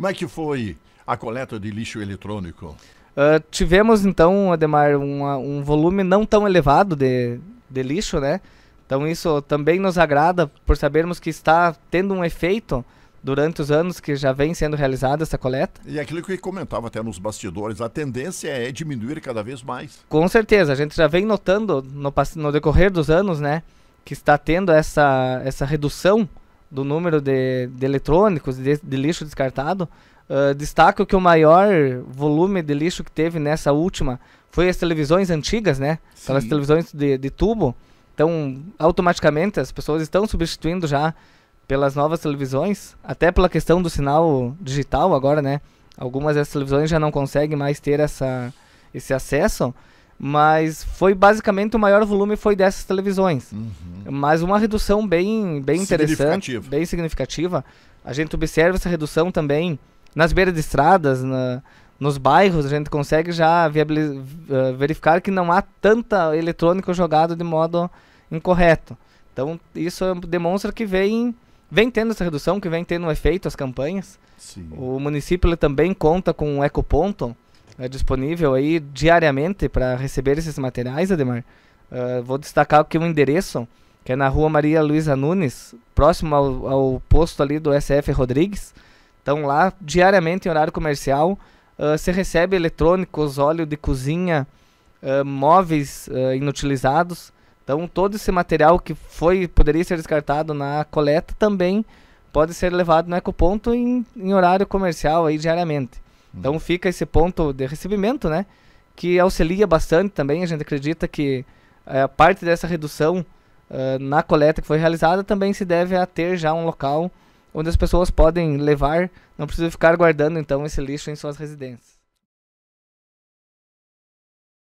Como é que foi a coleta de lixo eletrônico? Uh, tivemos então, Ademar, uma, um volume não tão elevado de, de lixo, né? Então isso também nos agrada por sabermos que está tendo um efeito durante os anos que já vem sendo realizada essa coleta. E aquilo que eu comentava até nos bastidores, a tendência é diminuir cada vez mais. Com certeza, a gente já vem notando no, no decorrer dos anos, né, que está tendo essa, essa redução do número de, de eletrônicos, de, de, lixo descartado, uh, destaco que o maior volume de lixo que teve nessa última foi as televisões antigas, né? Sim. Aquelas televisões de, de tubo. Então, automaticamente, as pessoas estão substituindo já pelas novas televisões, até pela questão do sinal digital agora, né? Algumas dessas televisões já não conseguem mais ter essa, esse acesso mas foi basicamente o maior volume foi dessas televisões. Uhum. Mas uma redução bem, bem interessante, bem significativa. A gente observa essa redução também nas beiras de estradas, na, nos bairros, a gente consegue já eh, verificar que não há tanta eletrônica jogada de modo incorreto. Então isso demonstra que vem, vem tendo essa redução, que vem tendo um efeito as campanhas. Sim. O município também conta com um ecoponto, é disponível aí diariamente para receber esses materiais, Ademar. Uh, vou destacar aqui o um endereço, que é na rua Maria Luísa Nunes, próximo ao, ao, posto ali do SF Rodrigues. Então lá, diariamente em horário comercial, uh, você recebe eletrônicos, óleo de cozinha, uh, móveis uh, inutilizados. Então todo esse material que foi poderia ser descartado na coleta também pode ser levado no ecoponto em, em horário comercial aí diariamente. Então fica esse ponto de recebimento, né? Que auxilia bastante também. A gente acredita que é, parte dessa redução uh, na coleta que foi realizada também se deve a ter já um local onde as pessoas podem levar, não precisa ficar guardando então esse lixo em suas residências.